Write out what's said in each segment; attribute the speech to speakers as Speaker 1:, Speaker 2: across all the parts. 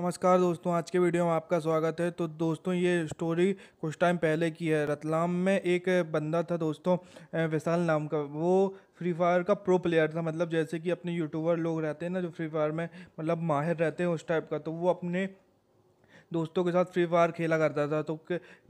Speaker 1: नमस्कार दोस्तों आज के वीडियो में आपका स्वागत है तो दोस्तों ये स्टोरी कुछ टाइम पहले की है रतलाम में एक बंदा था दोस्तों विशाल नाम का वो फ्री फायर का प्रो प्लेयर था मतलब जैसे कि अपने यूट्यूबर लोग रहते हैं ना जो फ्री फायर में मतलब माहिर रहते हैं उस टाइप का तो वो अपने दोस्तों के साथ फ्री फायर खेला करता था तो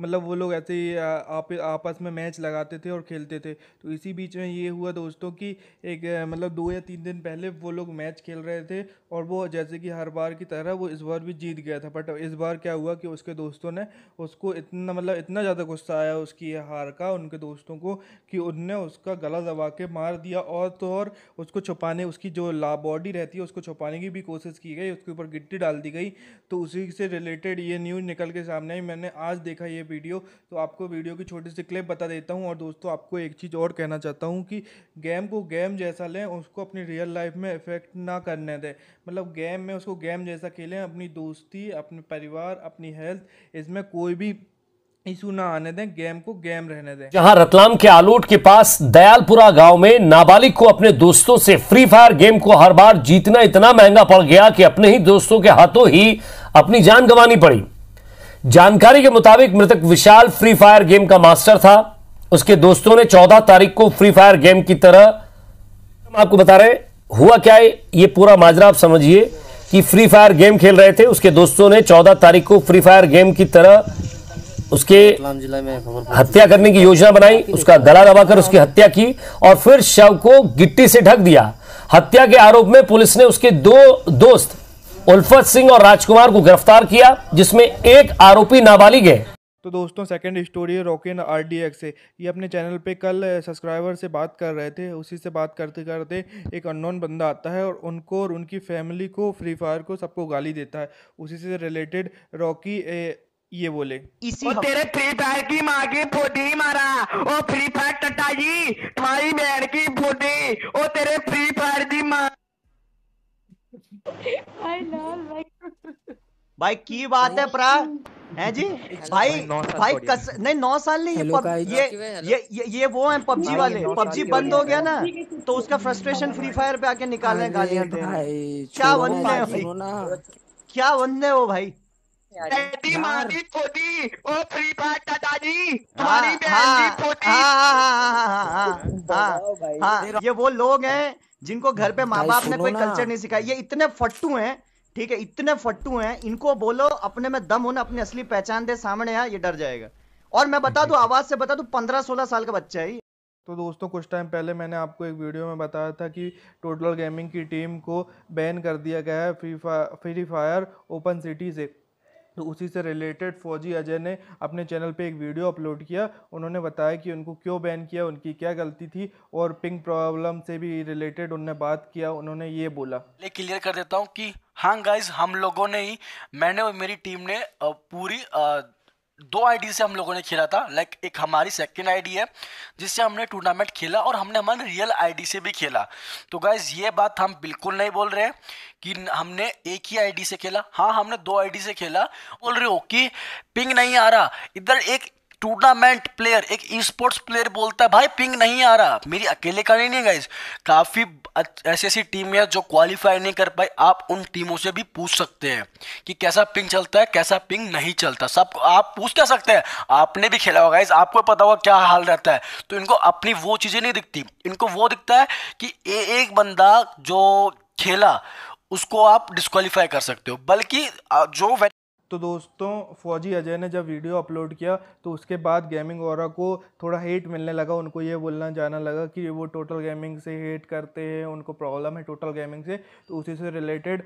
Speaker 1: मतलब वो लोग ऐसे ही आप आपस में मैच लगाते थे और खेलते थे तो इसी बीच में ये हुआ दोस्तों कि एक मतलब दो या तीन दिन पहले वो लोग मैच खेल रहे थे और वो जैसे कि हर बार की तरह वो इस बार भी जीत गया था बट इस बार क्या हुआ कि उसके दोस्तों ने उसको इतना मतलब इतना ज़्यादा गुस्सा आया उसकी हार का उनके दोस्तों को कि उनने उसका गला दबा के मार दिया और तो और उसको छुपाने उसकी जो ला बॉडी रहती है उसको छुपाने की भी कोशिश की गई उसके ऊपर गिट्टी डाल दी गई तो उसी से रिलेटेड रिलेटेड ये न्यूज़ निकल के सामने आई मैंने आज देखा ये वीडियो तो आपको वीडियो की छोटी सी क्लिप बता देता हूँ और दोस्तों आपको एक चीज़ और कहना चाहता हूँ कि गेम को गेम जैसा लें उसको अपनी रियल लाइफ में इफ़ेक्ट ना करने दें मतलब गेम में उसको गेम जैसा खेलें अपनी दोस्ती अपने परिवार अपनी हेल्थ इसमें कोई भी इशू ना आने दें गेम को गेम रहने दें जहां
Speaker 2: रतलाम के आलोट के पास दयालपुरा गांव में नाबालिग को अपने दोस्तों से फ्री फायर गेम को हर बार जीतना इतना महंगा पड़ गया कि अपने ही दोस्तों के हाथों ही अपनी जान गंवानी पड़ी जानकारी के मुताबिक मृतक विशाल फ्री फायर गेम का मास्टर था उसके दोस्तों ने 14 तारीख को फ्री फायर गेम की तरह हम आपको बता रहे हुआ क्या है ये पूरा माजरा आप समझिए कि फ्री फायर गेम खेल रहे थे उसके दोस्तों ने 14 तारीख को फ्री फायर गेम की तरह उसके हत्या करने की योजना बनाई उसका गला दबाकर उसकी हत्या की और फिर शव को गिट्टी से ढक दिया हत्या के आरोप में पुलिस ने उसके दो दोस्त उल्फत सिंह और राजकुमार को गिरफ्तार किया जिसमें एक आरोपी नाबालिग है
Speaker 1: तो दोस्तों सेकंड स्टोरी रॉकिन आर डी एक्स से ये अपने चैनल पे कल सब्सक्राइबर से बात कर रहे थे उसी से बात करते करते एक अननोन बंदा आता है और उनको और उनकी फैमिली को फ्री फायर को सबको गाली देता है उसी से रिलेटेड रॉकी ये बोले इसी और तेरे फ्री फायर की माँ की फूटी मारा ओ फ्री फायर टटाई तुम्हारी बहन की फूटी
Speaker 3: ओ तेरे फ्री फायर की माँ भाई भाई भाई की बात है प्रा है जी भाई भाई कस, नहीं नौ साल नहीं ये ये, ये ये वो हैं पबजी वाले पबजी बंद हो गया ना तो उसका फ्रस्ट्रेशन फ्री फायर पे आके निकाल रहे गालियां दे क्या बंदे हो भाई क्या बंदे हो भाई दादी मारी खोदी ओ फ्री फायर का दादी तुम्हारी हाँ, बहन की खोदी हां हां हां हां हां ये वो लोग हैं जिनको घर पे माँ बाप ने कोई कल्चर नहीं सिखाया ये इतने फट्टू हैं ठीक है इतने फट्टू हैं इनको बोलो अपने में दम होना अपनी असली पहचान दे सामने आ हाँ, ये डर जाएगा और मैं बता दू आवाज से बता दू पंद्रह सोलह साल का बच्चा है
Speaker 1: तो दोस्तों कुछ टाइम पहले मैंने आपको एक वीडियो में बताया था कि टोटल गेमिंग की टीम को बैन कर दिया गया है फ्री फायर ओपन सिटी से तो उसी से रिलेटेड फौजी अजय ने अपने चैनल पे एक वीडियो अपलोड किया उन्होंने बताया कि उनको क्यों बैन किया उनकी क्या गलती थी और पिंक प्रॉब्लम से भी रिलेटेड उनने बात किया उन्होंने ये बोला
Speaker 3: ले क्लियर कर देता हूँ कि हाँ गाइज हम लोगों ने ही मैंने और मेरी टीम ने पूरी दो आईडी से हम लोगों ने खेला था लाइक एक हमारी सेकेंड आईडी है जिससे हमने टूर्नामेंट खेला और हमने हमारे रियल आईडी से भी खेला तो गाइज ये बात हम बिल्कुल नहीं बोल रहे हैं कि हमने एक ही आईडी से खेला हाँ हमने दो आईडी से खेला बोल रहे हो कि पिंग नहीं आ रहा इधर एक टूर्नामेंट प्लेयर एक ई स्पोर्ट्स प्लेयर बोलता है भाई पिंग नहीं आ रहा मेरी अकेले का नहीं है गाइज काफ़ी ऐसी ऐसी टीम है जो क्वालिफाई नहीं कर पाई आप उन टीमों से भी पूछ सकते हैं कि कैसा पिंग चलता है कैसा पिंग नहीं चलता सब आप पूछ क्या सकते हैं आपने भी खेला होगा गाइज आपको पता होगा क्या हाल रहता है तो इनको अपनी वो चीज़ें नहीं दिखती इनको वो दिखता है कि ए एक बंदा जो खेला उसको आप डिस्कालीफाई कर सकते हो बल्कि
Speaker 1: जो तो दोस्तों फौजी अजय ने जब वीडियो अपलोड किया तो उसके बाद गेमिंग और को थोड़ा हेट मिलने लगा उनको ये बोलना जाना लगा कि वो टोटल गेमिंग से हेट करते हैं उनको प्रॉब्लम है टोटल गेमिंग से तो उसी से रिलेटेड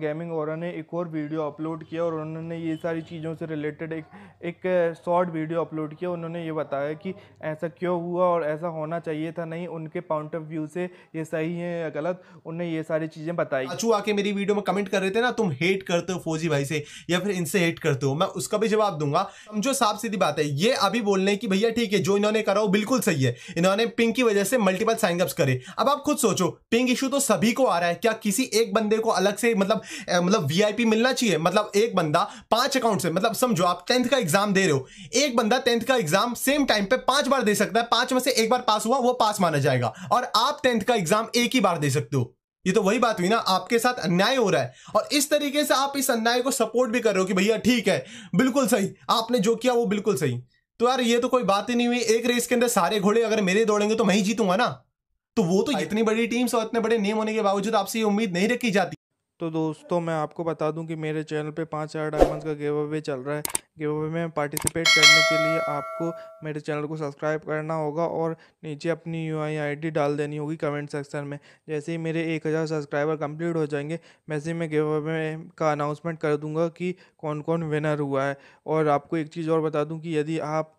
Speaker 1: गेमिंग और ने एक और वीडियो अपलोड किया और उन्होंने ये सारी चीज़ों से रिलेटेड एक एक शॉर्ट वीडियो अपलोड किया उन्होंने ये बताया कि ऐसा क्यों हुआ और ऐसा होना चाहिए था नहीं उनके पॉइंट ऑफ व्यू से ये सही है या गलत उन्होंने ये सारी चीज़ें बताई अचू
Speaker 4: आके मेरी वीडियो में कमेंट कर रहे थे ना तुम हेट करते हो फौजी भाई से या फिर इनसे हेट करते हो मैं उसका भी जवाब दूंगा समझो साफ सीधी बात है ये अभी बोल रहे हैं कि भैया ठीक है जो इन्होंने करा वो बिल्कुल सही है इन्होंने पिंक की वजह से मल्टीपल साइनअप्स करे अब आप खुद सोचो पिंक इशू तो सभी को आ रहा है क्या किसी एक बंदे को अलग से मतलब मतलब वीआईपी मिलना चाहिए मतलब एक बंदा पांच अकाउंट से मतलब समझो आप टेंथ का एग्जाम दे रहे हो एक बंदा टेंथ का एग्जाम सेम टाइम पे पांच बार दे सकता है पांच में से एक बार पास हुआ वो पास माना जाएगा और आप टेंथ का एग्जाम एक ही बार दे सकते हो ये तो वही बात हुई ना आपके साथ अन्याय हो रहा है और इस तरीके से आप इस अन्याय को सपोर्ट भी कर रहे हो कि भैया ठीक है बिल्कुल सही आपने जो किया वो बिल्कुल सही तो यार ये तो कोई बात ही नहीं हुई एक रेस के अंदर सारे घोड़े अगर मेरे दौड़ेंगे तो मैं ही जीतूंगा ना तो वो तो इतनी बड़ी टीम्स और इतने बड़े नेम होने के बावजूद आपसे ये उम्मीद नहीं रखी जाती
Speaker 1: तो दोस्तों मैं आपको बता दूं कि मेरे चैनल पे पाँच हज़ार डायमंड्स का गेव अवे चल रहा है गेव अवे में पार्टिसिपेट करने के लिए आपको मेरे चैनल को सब्सक्राइब करना होगा और नीचे अपनी यू आई आई डी डाल देनी होगी कमेंट सेक्शन में जैसे ही मेरे एक हज़ार सब्सक्राइबर कंप्लीट हो जाएंगे वैसे मैं गेव अवे का अनाउंसमेंट कर दूँगा कि कौन कौन विनर हुआ है और आपको एक चीज़ और बता दूँ कि यदि आप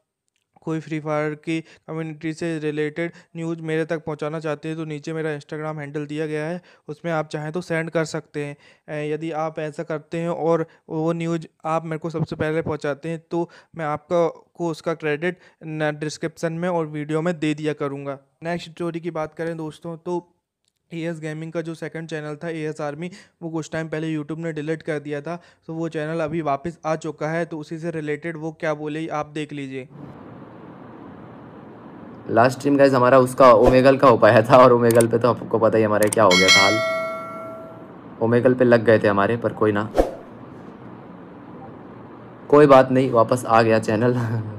Speaker 1: कोई फ्री फायर की कम्युनिटी से रिलेटेड न्यूज़ मेरे तक पहुंचाना चाहते हैं तो नीचे मेरा इंस्टाग्राम हैंडल दिया गया है उसमें आप चाहें तो सेंड कर सकते हैं यदि आप ऐसा करते हैं और वो न्यूज़ आप मेरे को सबसे पहले पहुंचाते हैं तो मैं आपका को उसका क्रेडिट डिस्क्रिप्सन में और वीडियो में दे दिया करूँगा नेक्स्ट स्टोरी की बात करें दोस्तों तो ए एस गेमिंग का जो सेकंड चैनल था ए एस आर्मी वो कुछ टाइम पहले यूट्यूब ने डिलीट कर दिया था तो वो चैनल अभी वापस आ चुका है तो उसी से रिलेटेड वो क्या बोले आप देख लीजिए
Speaker 4: लास्ट टीम गाइज हमारा उसका ओमेगल का हो पाया था और ओमेगल पे तो आपको पता ही हमारे क्या हो गया था हाल ओमेगल पे लग गए थे हमारे पर कोई ना कोई बात नहीं वापस आ गया चैनल